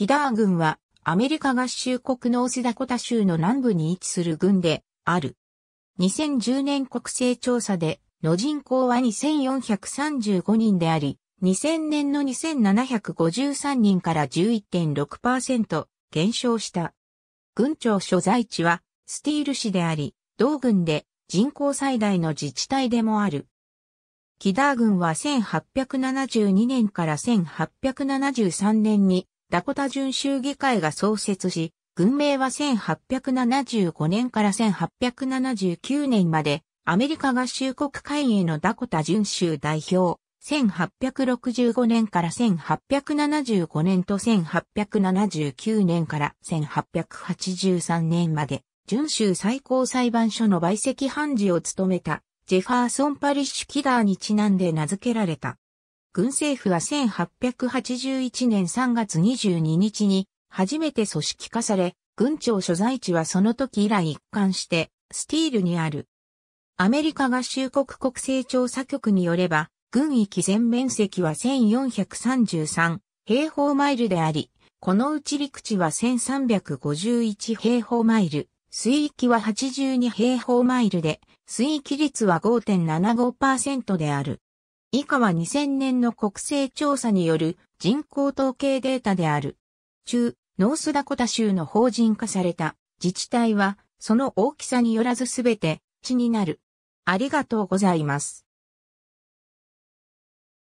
キダー軍はアメリカ合衆国ノースダコタ州の南部に位置する軍である。2010年国勢調査での人口は2435人であり、2000年の2753人から11.6%減少した。軍庁所在地はスティール市であり、同軍で人口最大の自治体でもある。キダー軍は1872年から1873年にダコタ準州議会が創設し、軍名は1875年から1879年まで、アメリカ合衆国会へのダコタ準州代表、1865年から1875年と1879年から1883年まで、準州最高裁判所の陪席判事を務めた、ジェファーソン・パリッシュ・キダーにちなんで名付けられた。軍政府は1881年3月22日に初めて組織化され、軍庁所在地はその時以来一貫して、スティールにある。アメリカ合衆国国勢調査局によれば、軍域全面積は1433平方マイルであり、このうち陸地は1351平方マイル、水域は82平方マイルで、水域率は5.75%である。以下は2000年の国勢調査による人口統計データである。中、ノースダコタ州の法人化された自治体は、その大きさによらずすべて、地になる。ありがとうございます。